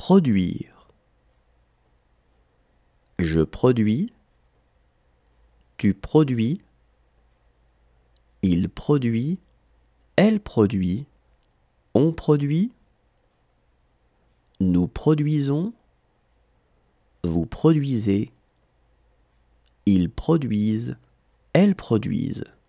Produire. Je produis. Tu produis. Il produit. Elle produit. On produit. Nous produisons. Vous produisez. Ils produisent. Elles produisent.